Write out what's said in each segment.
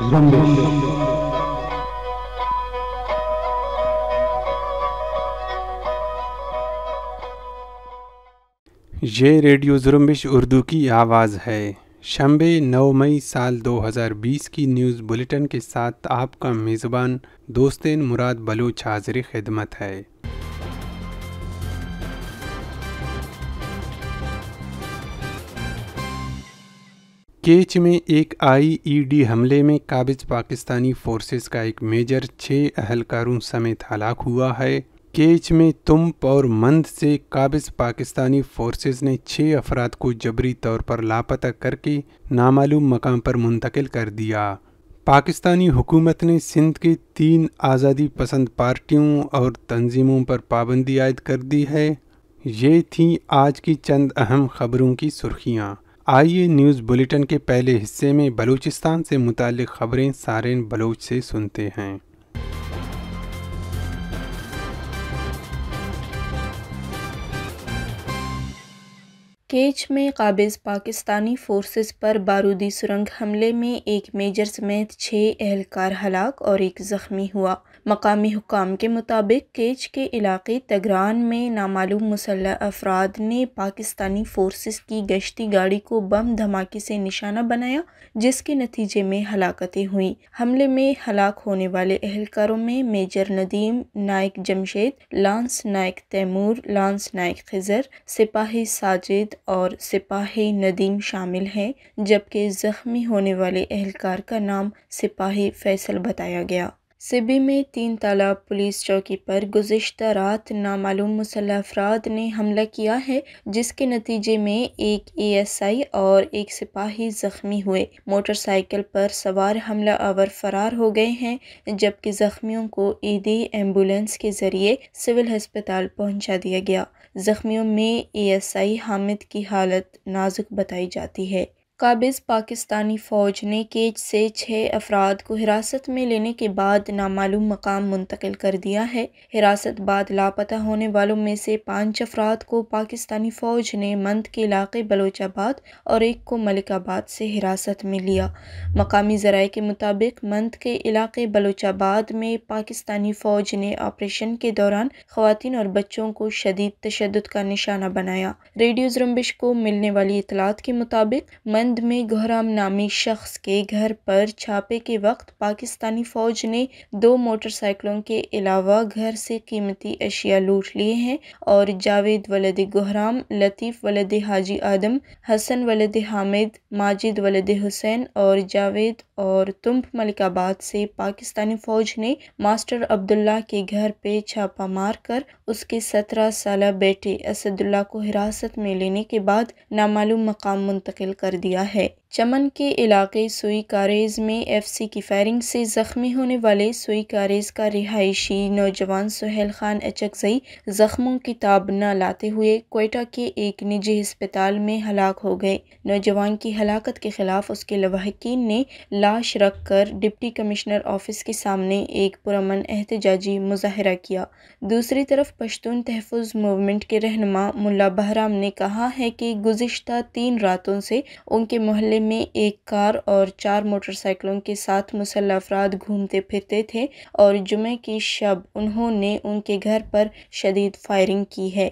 ये रेडियो जुर्मिश उर्दू की आवाज़ है शंबे 9 मई साल 2020 की न्यूज़ बुलेटिन के साथ आपका मेज़बान दोस्तेन मुराद बलूच हाजिर खिदमत है केच में एक आईईडी e हमले में काबिज पाकिस्तानी फोर्सेस का एक मेजर छः अहलकारों समेत हलाक हुआ है केच में तुम और मंद से काबिज पाकिस्तानी फोर्सेस ने छः अफराद को जबरी तौर पर लापता करके नामालूम मकाम पर मुंतकिल कर दिया पाकिस्तानी हुकूमत ने सिंध की तीन आज़ादी पसंद पार्टियों और तंजीमों पर पाबंदी आयद कर दी है ये थी आज की चंद अहम खबरों की सुर्खियाँ आइए न्यूज़ बुलेटिन के पहले हिस्से में बलूचिस्तान से मुतल खबरें सारेन बलोच से सुनते हैं केच में काबिज पाकिस्तानी फोर्सेस पर बारूदी सुरंग हमले में एक मेजर समेत छः एहलकार हलाक और एक ज़ख्मी हुआ मकामी हुकाम के मुताबिक केच के इलाके तगरान में नामालूम मुसल्ह अफराद ने पाकिस्तानी फोर्सेस की गश्ती गाड़ी को बम धमाके से निशाना बनाया जिसके नतीजे में हलाकतें हुई हमले में हलाक होने वाले एहलकारों में major Nadeem Naik Jamshed lance Naik Taimur lance Naik Khizar सिपाही साजिद और सिपाही नदीम शामिल हैं जबकि ज़ख्मी होने वाले एहलकार का नाम सिपाही फैसल बताया गया सिबी में तीन तालाब पुलिस चौकी पर गुजशत रात नामालूम मुसल अफराद ने हमला किया है जिसके नतीजे में एक एएसआई और एक सिपाही जख्मी हुए मोटरसाइकिल पर सवार हमला आवर फरार हो गए हैं जबकि जख्मियों को ईदी e एम्बुलेंस के जरिए सिविल हस्पताल पहुंचा दिया गया जख्मियों में एएसआई हामिद की हालत नाजुक बताई जाती है काबिज़ पाकिस्तानी फ़ौज ने केज से छः अफराद को हिरासत में लेने के बाद नामालूम मकाम मुंतकिल कर दिया है हिरासत बाद लापता होने वालों में से पाँच अफराद को पाकिस्तानी फ़ौज ने मंद के इलाके बलोचाबाद और एक को मलिकाबाद से हिरासत में लिया मकामी जराये के मुताबिक मंद के इलाके बलोचाबाद में पाकिस्तानी फ़ौज ने ऑपरेशन के दौरान खुवान और बच्चों को शदीद तशद का निशाना बनाया रेडियो जुम्बिश को मिलने वाली इतलात के मुताबिक मंद आनंद में गोहराम नामी शख्स के घर पर छापे के वक्त पाकिस्तानी फौज ने दो मोटरसाइकिलों के अलावा घर से कीमती अशिया लूट लिए हैं और जावेद वलद गहराम लतीफ़ वलद हाजी आदम हसन वलद हामिद माजिद वलद हुसैन और जावेद और तुम्प मलिकाबाद से पाकिस्तानी फ़ौज ने मास्टर अब्दुल्ला के घर पे छापा मारकर उसके सत्रह साल बेटे असदुल्ला को हिरासत में लेने के बाद नामालूम मकाम मुंतकिल कर दिया है चमन के इलाके सुई कारेज में एफसी की फायरिंग से ज़ख्मी होने वाले सुई कारेज का रिहायशी नौजवान सुहेल खान अचकजई ज़ख्मों की ताब न लाते हुए कोयटा के एक निजी अस्पताल में हलाक हो गए नौजवान की हलाकत के खिलाफ उसके लवाहकिन ने लाश रख कर डिप्टी कमिश्नर ऑफिस के सामने एक पुरमन एहतजाजी मुजाहरा किया दूसरी तरफ पश्तून तहफ़ मूवमेंट के रहनमा मुला बहराम ने कहा है कि गुज्त तीन रातों से उनके मोहल्ले कमरे में एक कार और चार मोटरसाइकिलों के साथ मुसल अफराद घूमते फिरते थे और जुमे की शब उन्होंने उनके घर पर शदीद फायरिंग की है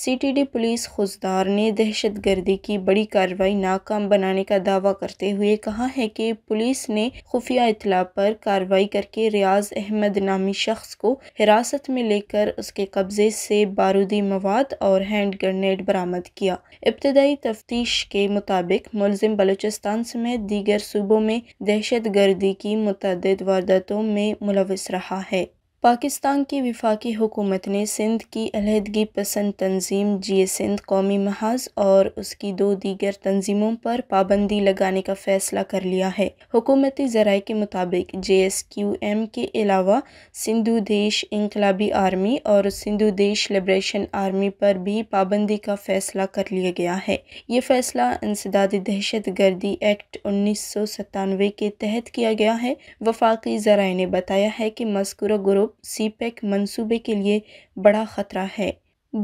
सीटीडी पुलिस खुजदार ने दहशत गर्दी की बड़ी कार्रवाई नाकाम बनाने का दावा करते हुए कहा है कि पुलिस ने खुफिया इतला पर कार्रवाई करके रियाज अहमद नामी शख्स को हिरासत में लेकर उसके कब्जे से बारूदी मवाद और हैंड ग्रनेड बरामद किया इब्तदाई तफ्तीश के मुताबिक मुलजिम बलोचिस्तान समेत दीगर सूबों में दहशत गर्दी की मुतद वारदातों में मुलविस रहा है पाकिस्तान की विफाक़ी हुकूमत ने सिंध की अलहदगी पसंद तंजीम जी सिंध कौमी महाज और उसकी दो दीगर तंजीमों पर पाबंदी लगाने का फ़ैसला कर लिया है हुकूमती जराए के मुताबिक जे एस क्यू एम के अलावा सिंधु देश इनकलाबी आर्मी और सिंधु देश लिब्रेशन आर्मी पर भी पाबंदी का फ़ैसला कर लिया गया है ये फ़ैसला इंसदाद दहशत गर्दी एक्ट उन्नीस सौ सत्तानवे के तहत किया गया है वफाकी जराए ने बताया है कि मस्कुरा ग्रुप यूरोप सीपेक मंसूबे के लिए बड़ा ख़तरा है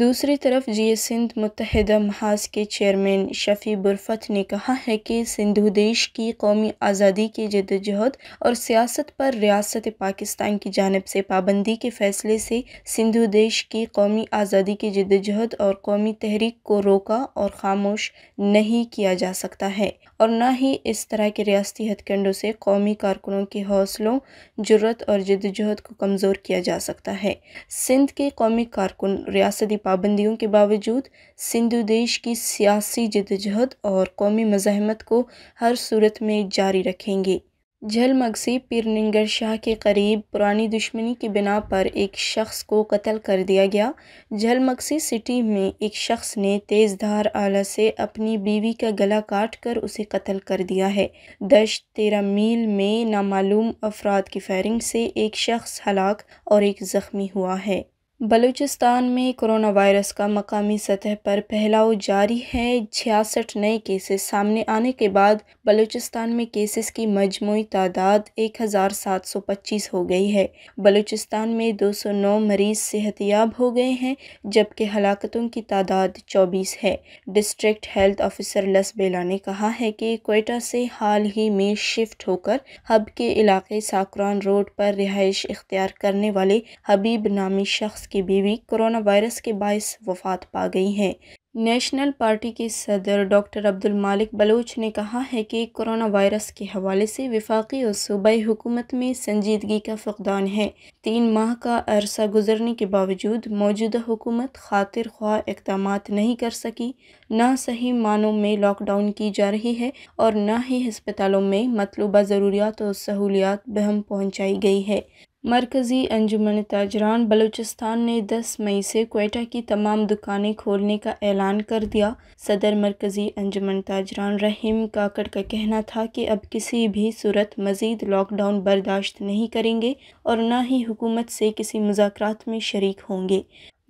दूसरी तरफ जी सिंध मुतहद महाज के चेयरमैन शफ़ी बुरफत ने कहा है कि सिंधु देश की कौमी आज़ादी की जदजहद और सियासत पर रियासत पाकिस्तान की जानब से पाबंदी के फ़ैसले से सिंधु देश की कौमी आज़ादी की जदजहद और कौमी तहरीक को रोका और खामोश नहीं किया जा सकता है और न ही इस तरह के रियाती हथकंडों से कौमी कारकुनों के हौसलों जरूरत और जदजहद को कमज़ोर किया जा सकता है सिंध के कौमी कारकुन रियासती पाबंदियों के बावजूद सिंधु देश की सियासी जदजहद और कौमी मजामत को हर सूरत में जारी रखेंगे झलमग से पीरनिंगर शाह के करीब पुरानी दुश्मनी की बिना पर एक शख्स को कत्ल कर दिया गया झलमग सिटी में एक शख्स ने तेज़ धार आला से अपनी बीवी का गला काट कर उसे कत्ल कर दिया है दश तेरह मील में नामालूम अफराद की फायरिंग से एक शख्स हलाक और एक ज़ख्मी हुआ है बलूचिस्तान में कोरोना वायरस का मकामी सतह पर फैलाव जारी है छियासठ नए केसेस सामने आने के बाद बलूचिस्तान में केसेस की मजमू तादाद 1725 हो गई है बलूचिस्तान में 209 मरीज सेहतियाब हो गए हैं जबकि हलाकतों की तादाद 24 है डिस्ट्रिक्ट हेल्थ ऑफिसर लस बेला ने कहा है कि कोयटा से हाल ही में शिफ्ट होकर हब के इलाके साकरान रोड पर रिहाइश इख्तियार करने वाले हबीब नामी शख्स उसकी बीवी कोरोना वायरस के बायस वफात पा गई हैं नेशनल पार्टी के सदर डॉक्टर अब्दुल मालिक बलोच ने कहा है कि कोरोना वायरस के हवाले से विफाक़ी और सूबाई हुकूमत में संजीदगी का फकदान है तीन माह का अरसा गुजरने के बावजूद मौजूदा हुकूमत खातिर ख्वाह इकदाम नहीं कर सकी न सही मानों में लॉकडाउन की जा रही है और न ही हस्पतालों में मतलूबा ज़रूरियात और सहूलियात बहम पहुँचाई गई है मरकज़ी अंजुमन ताजरान बलूचिस्तान ने 10 मई से कोयटा की तमाम दुकानें खोलने का ऐलान कर दिया सदर मरकज़ी अंजुमन ताजरान रहीम काकड़ का कहना था कि अब किसी भी सूरत मज़ीद लॉकडाउन बर्दाश्त नहीं करेंगे और ना ही हुकूमत से किसी मुजात में शरीक होंगे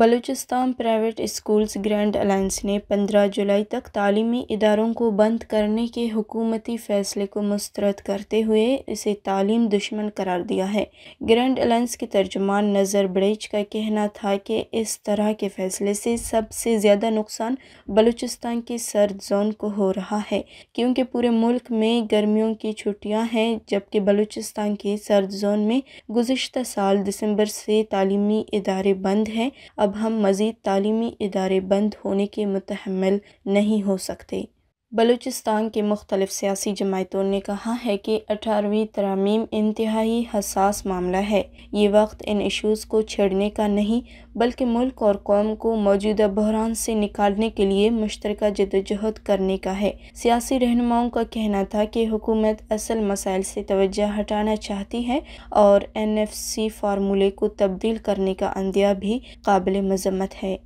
Balochistan private schools grand alliance ने 15 जुलाई तक तालीमी इदारों को बंद करने के हुकूमती फैसले को मुस्तरद करते हुए इसे तालीम दुश्मन करार दिया है ग्रैंड अलायंस के तर्जमान नज़र बड़ेज का कहना था कि इस तरह के फैसले से सबसे ज़्यादा नुकसान बलूचिस्तान के सर्द जोन को हो रहा है क्योंकि पूरे मुल्क में गर्मियों की छुट्टियाँ हैं जबकि बलूचिस्तान के सर्द जोन में गुज्त साल दिसंबर से तालीमी इदारे बंद हैं अब हम मज़ीद तालीमी इदारे बंद होने के मुतहमल नहीं हो सकते बलूचिस्तान के मुख्तलिफ सियासी जमातों ने कहा है कि अठारहवीं तरामीम इंतहाई हसास मामला है ये वक्त इन इशूज़ को छेड़ने का नहीं बल्कि मुल्क और कौम को मौजूदा बहरान से निकालने के लिए मुश्तर जदोजहद करने का है सियासी रहनुमाओं का कहना था कि हुकूमत असल मसाइल से तोज्जा हटाना चाहती है और एन एफ सी फार्मूले को तब्दील करने का अंदिया भी काबिल मजम्मत है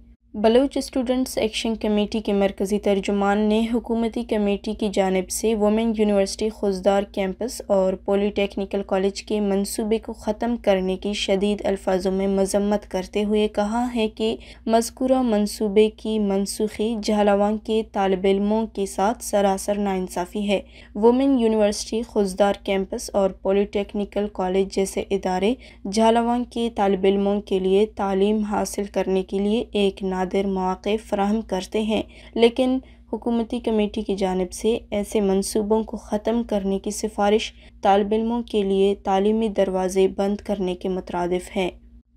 बलूच स्टूडेंट्स एक्शन कमेटी के मरकज़ी तर्जुमान ने हुकूमती कमेटी की जानब से वुमेन यूनिवर्सिटी खुजदार कैंपस और पॉलीटेक्निकल कॉलेज के मंसूबे को ख़त्म करने की शदीद अल्फाजों में मजम्मत करते हुए कहा है कि मजकूरा मनसूबे की मनसूखी झालावान के तालब इलमों के साथ सरासर नासाफ़ी है वुमेन यूनिवर्सिटी खुजदार कैंपस और पॉलीटेक्निकल कॉलेज जैसे इदारे झालावान के तालब इलमों के लिए तालीम हासिल करने के लिए एक नाद नादिर मौक़े फ्राहम करते हैं लेकिन हुकूमती कमेटी की जानब से ऐसे मनसूबों को ख़त्म करने की सिफारिश तालब इलमों के लिए तालीमी दरवाज़े बंद करने के मुतरदफ़ हैं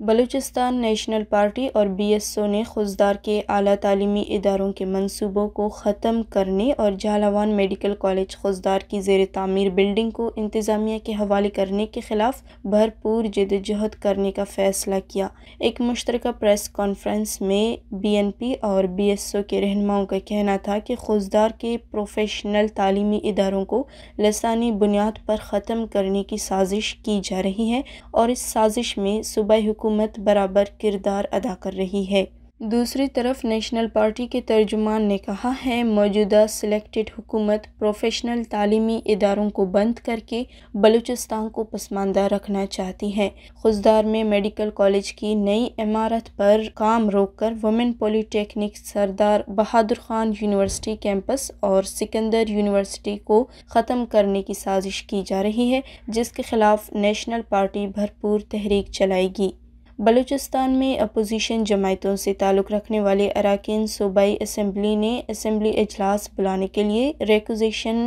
बलूचिस्तान नेशनल पार्टी और बीएसओ ने खुजदार के अली तलीमी इदारों के मनसूबों को ख़त्म करने और झालावान मेडिकल कॉलेज खुजदार की जेर तमीर बिल्डिंग को इंतज़ामिया के हवाले करने के ख़िलाफ़ भरपूर जदजहद करने का फ़ैसला किया एक मुश्तर प्रेस कॉन्फ्रेंस में बी एन पी और बी एस ओ के रहनुमाओं का कहना था कि खुजदार के प्रोफेशनल तलीमी इदारों को लसानी बुनियाद पर ख़त्म करने की साजिश की जा रही है और इस साजिश में सूबाई हुकूमत हुकूमत बराबर किरदार अदा कर रही है दूसरी तरफ नेशनल पार्टी के तर्जुमान ने कहा है मौजूदा सिलेक्टेड हुकूमत प्रोफेशनल तालीमी इदारों को बंद करके बलूचिस्तान को पसमानदा रखना चाहती है खुजदार में मेडिकल कॉलेज की नई इमारत पर काम रोककर women polytechnic Sardar Bahadur Khan university campus और सिकंदर यूनिवर्सिटी को ख़त्म करने की साजिश की जा रही है जिसके खिलाफ नेशनल पार्टी भरपूर तहरीक चलाएगी बलूचिस्तान में अपोजिशन जमायतों से ताल्लुक़ रखने वाले अरकान सूबाई असम्बली ने असम्बली अजलास बुलाने के लिए रेकोजेशन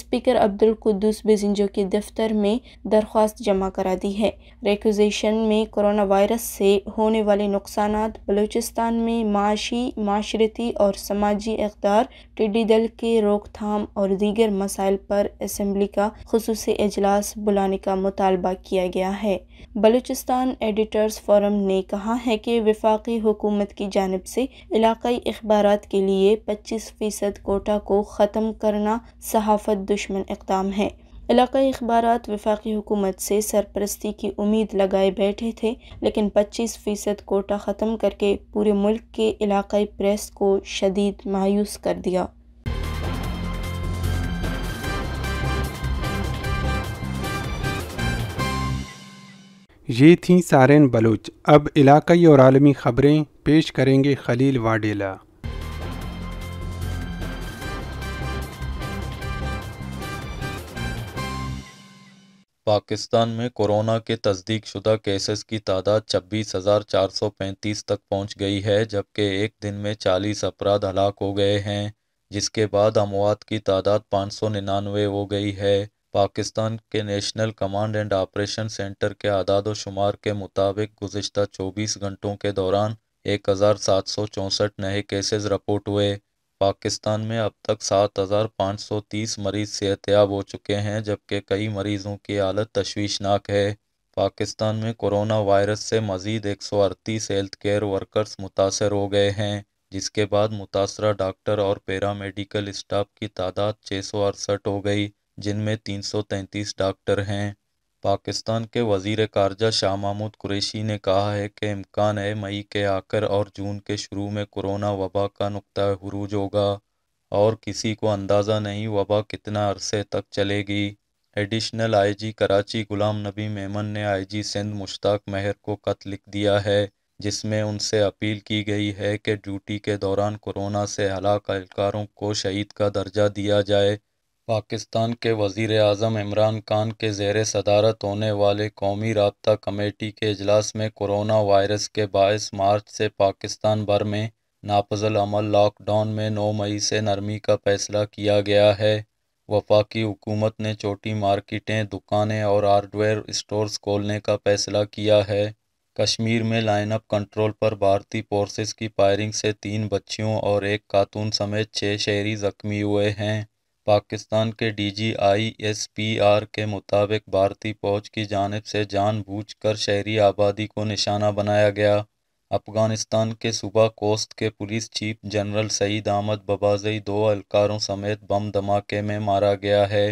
स्पीकर अब्दुल कुद्दूस बेजिंजो के दफ्तर में दरख्वास्त जमा करा दी है रेकोजेशन में कोरोना वायरस से होने वाले नुकसान बलूचिस्तान में माशी माशरती और समाजी अकदार टिड्डी दल के रोकथाम और दीगर मसाइल पर असम्बली का खसूस अजलास बुलाने का मुतालबा किया गया है बलूचिस्तान एडिटर्स फोरम ने कहा है कि वफाकी हुकूमत की जानब से इलाकई अखबार के लिए पच्चीस फ़ीसद कोटा को ख़त्म करना सहाफत दुश्मन इकदाम है इलाकई अखबार वफाकी हुकूमत से सरपरस्ती की उम्मीद लगाए बैठे थे लेकिन 25 फ़ीसद कोटा ख़त्म करके पूरे मुल्क के इलाकई प्रेस को शदीद मायूस कर दिया ये थी सारेन बलूच अब इलाकई और आलमी ख़बरें पेश करेंगे खलील वाडेला पाकिस्तान में कोरोना के तस्दीक शुदा केसेस की तादाद छब्बीस हज़ार चार सौ पैंतीस तक पहुंच गई है जबकि एक दिन में चालीस अपराध हलाक हो गए हैं जिसके बाद अमवात की तादाद पाँच सौ निन्यानवे हो गई है पाकिस्तान के national command and operation centre के आदाद शुमार के मुताबिक गुजशत 24 घंटों के दौरान एक हज़ार सात सौ चौंसठ नए केसेस रिपोर्ट हुए पाकिस्तान में अब तक सात हज़ार पाँच सौ तीस मरीज सेहतियाब हो चुके हैं जबकि कई मरीज़ों की हालत तशवीशनाक है पाकिस्तान में कोरोना वायरस से मज़ीद एक सौ अड़तीस हेल्थ केयर वर्कर्स मुतासर हो गए हैं जिसके बाद मुतासरा डॉक्टर और पैरामेडिकल स्टाफ की तादाद छः सौ अड़सठ हो गई जिनमें तीन सौ तैंतीस डॉक्टर हैं पाकिस्तान के वजीर खारजा शाह महमूद कुरैशी ने कहा है कि इम्कान है मई के आकर और जून के शुरू में कोरोना वबा का नुकता हरूज होगा और किसी को अंदाज़ा नहीं वबा कितना अरसे तक चलेगी एडिशनल आईजी कराची गुलाम नबी मेमन ने आईजी सिंध मुश्ताक महर को खत लिख दिया है जिसमें उनसे अपील की गई है कि ड्यूटी के दौरान कोरोना से हलाक एहलकारों को शहीद का दर्जा दिया जाए पाकिस्तान के वज़ीर अजम इमरान खान के ज़ेर सदारत होने वाले कौमी रबता कमेटी के अजलास में कोरोना वायरस के बायस मार्च से पाकिस्तान भर में नापजल अमल लॉकडाउन में नौ मई से नरमी का फैसला किया गया है वफाकी हुकूमत ने छोटी मार्केटें दुकानें और हार्डवेयर स्टोर्स खोलने का फैसला किया है कश्मीर में लाइनअप कंट्रोल पर भारतीय फोर्सेस की फायरिंग से तीन बच्चियों और एक खातून समेत छः शहरी जख्मी हुए हैं पाकिस्तान के डीजीआईएसपीआर के मुताबिक भारतीय फौज की जानब से जानबूझकर शहरी आबादी को निशाना बनाया गया अफगानिस्तान के सूबा कोस्त के police chief general Saeed Ahmad Babazai दो अहलकारों समेत बम धमाके में मारा गया है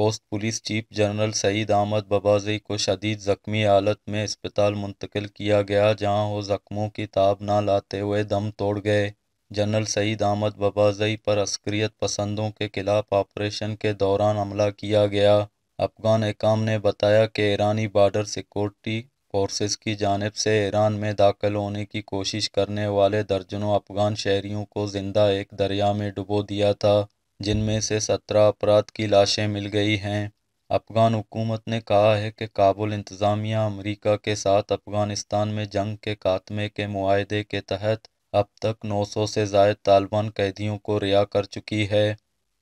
Khost police chief general Saeed Ahmad Babazai को शदीद ज़ख्मी हालत में अस्पताल मुंतकिल किया गया जहां वो ज़ख्मों की ताब ना लाते हुए दम तोड़ गए जनरल सईद अहमद बबाजई पर अस्क्रियत पसंदों के खिलाफ ऑपरेशन के दौरान हमला किया गया अफगान एकाम ने बताया कि ईरानी बॉर्डर सिक्योरिटी फोर्सेस की जानब से ईरान में दाखिल होने की कोशिश करने वाले दर्जनों अफगान शहरियों को जिंदा एक दरिया में डुबो दिया था जिनमें से सत्रह अपराध की लाशें मिल गई हैं अफगान हुकूमत ने कहा है कि काबुल इंतज़ामिया अमरीका के साथ अफ़गानिस्तान में जंग के खात्मे के माहदे के तहत अब तक 900 से जायद तालिबान कैदियों को रिहा कर चुकी है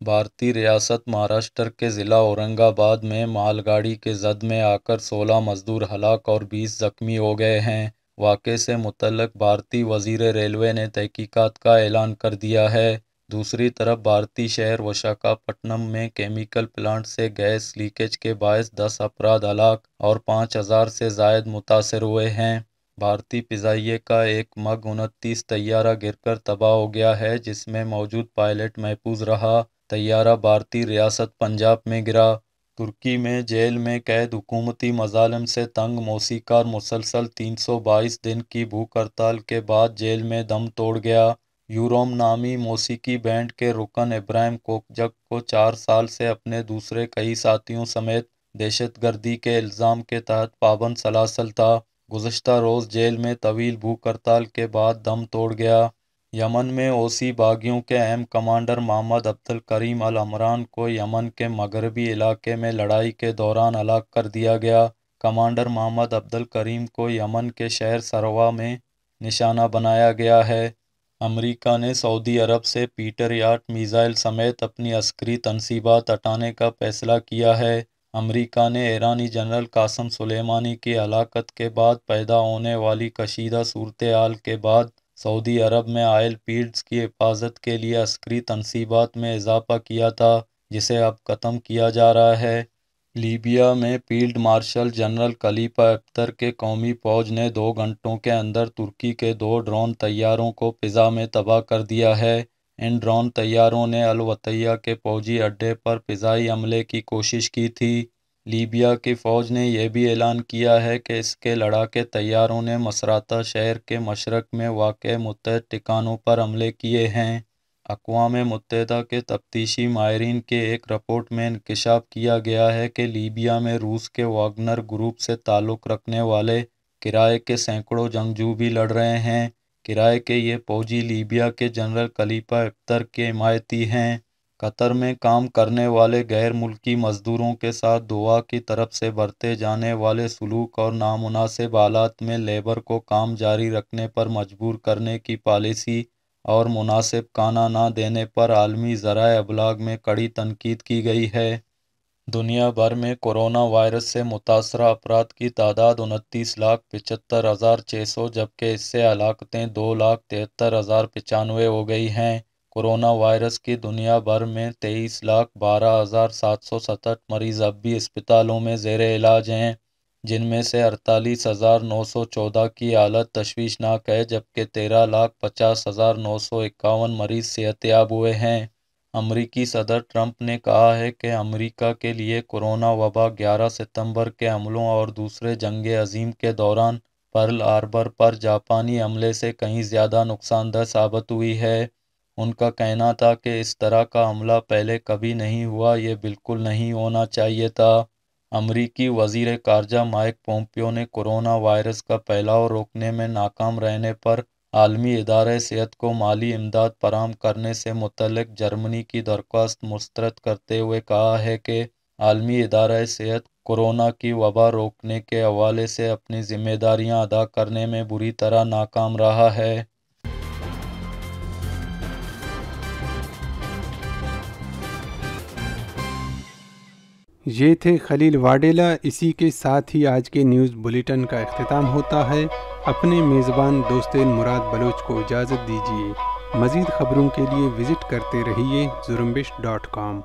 भारतीय रियासत महाराष्ट्र के ज़िला औरंगाबाद में मालगाड़ी के जद में आकर 16 मजदूर हलाक और 20 जख्मी हो गए हैं वाक़े से मुतलक भारतीय वजीर रेलवे ने तहकीकात का ऐलान कर दिया है दूसरी तरफ भारतीय शहर वशाखापट्टनम में केमिकल प्लांट से गैस लीकेज के बायस दस अपराध हलाक और पाँच हज़ार से जायद मुतासर हुए हैं भारतीय फिजाइये का एक मग उनतीस तैयारा गिरकर तबाह हो गया है जिसमें मौजूद पायलट महफूज रहा तैयारा भारतीय रियासत पंजाब में गिरा तुर्की में जेल में कैद हुकूमती मजालम से तंग मौसीकार मुसलसल 322 दिन की भूख हड़ताल के बाद जेल में दम तोड़ गया यूरोम नामी मौसीकी बैंड के रुकन इब्राहिम कोकजक को चार साल से अपने दूसरे कई साथियों समेत दहशत गर्दी के इल्ज़ाम के तहत पाबंद सलासल था गुजशत रोज़ जेल में तवील भूख हड़ताल के बाद दम तोड़ गया यमन में ओसी बागियों के अहम commander Mohammed Abdul Karim al Amran को यमन के मगरबी इलाके में लड़ाई के दौरान हलाक कर दिया गया कमांडर मोहम्मद अब्दुल करीम को यमन के शहर सरवा में निशाना बनाया गया है अमेरिका ने सऊदी अरब से पीटर याट मिज़ाइल समेत अपनी अस्करी तनसीबात हटाने का फैसला किया है अमरीका ने ईरानी जनरल कासम सुलेमानी की हलाकत के बाद पैदा होने वाली कशीदा सूरत हाल के बाद सऊदी अरब में आयल पीड्स की हिफाजत के लिए अस्करी तनसीबात में इजाफा किया था जिसे अब ख़त्म किया जा रहा है लीबिया में field marshal general Khalifa Haftar के कौमी फौज ने दो घंटों के अंदर तुर्की के दो ड्रोन तैयारों को फिजा में तबाह कर दिया है इन ड्रोन तैयारों ने अलवतिया के फौजी अड्डे पर फ़िज़ाई हमले की कोशिश की थी लीबिया की फ़ौज ने यह भी ऐलान किया है कि इसके लड़ाके तैयारों ने मसराता शहर के मशरक़ में वाक़ मुत ठिकानों पर हमले किए हैं अकवाम मतदा के तफ्तीशी माहरीन के एक रिपोर्ट में इंकशाफ किया गया है कि लीबिया में रूस के वागनर ग्रुप से ताल्लुक़ रखने वाले किराए के सैकड़ों जंगजू भी लड़ रहे हैं किराए के ये फौजी लीबिया के जनरल कलीपा अख्तर के हिमायती हैं कतर में काम करने वाले गैर मुल्की मजदूरों के साथ दुआ की तरफ से बरते जाने वाले सलूक और नामुनासिब हालात में लेबर को काम जारी रखने पर मजबूर करने की पॉलिसी और मुनासिब काना ना देने पर आलमी ज़रा अबलाग में कड़ी तनकीद की गई है दुनिया भर में कोरोना वायरस से मुतासर अफराद की तादाद उनतीस लाख पचहत्तर हज़ार छः सौ जबकि इससे हलाकतें दो लाख तिहत्तर हज़ार पचानवे हो गई हैं कोरोना वायरस की दुनिया भर में तेईस लाख बारह हज़ार सात सौ सतहठ मरीज़ अब भी अस्पतालों में जेर इलाज हैं जिनमें से अड़तालीस हज़ार नौ सौ चौदह की हालत तशवीशनाक है जबकि तेरह लाख पचास हज़ार नौ सौ इक्यावन मरीज़ सेहतियाब हुए हैं अमरीकी सदर ट्रंप ने कहा है कि अमरीका के लिए कोरोना वबा 11 सितंबर के हमलों और दूसरे जंग अजीम के दौरान पर्ल आर्बर पर जापानी हमले से कहीं ज़्यादा नुकसानदह साबित हुई है उनका कहना था कि इस तरह का हमला पहले कभी नहीं हुआ ये बिल्कुल नहीं होना चाहिए था अमरीकी वजीर खारजा माइक पोम्पियो ने कोरोना वायरस का फैलाव रोकने में नाकाम रहने पर आलमी इदार सेहत को माली इमदाद फराम करने से मुतलक जर्मनी की दरख्वास्त मुस्तरद करते हुए कहा है कि आलमी इदार सेहत कोरोना की वबा रोकने के हवाले से अपनी जिम्मेदारियां अदा करने में बुरी तरह नाकाम रहा है ये थे खलील वाडेला इसी के साथ ही आज के न्यूज़ बुलेटिन का अख्ताम होता है अपने मेज़बान दोस्त मुराद बलोच को इजाज़त दीजिए मज़ीद ख़बरों के लिए विज़िट करते रहिए जुरम्बिश डॉट कॉम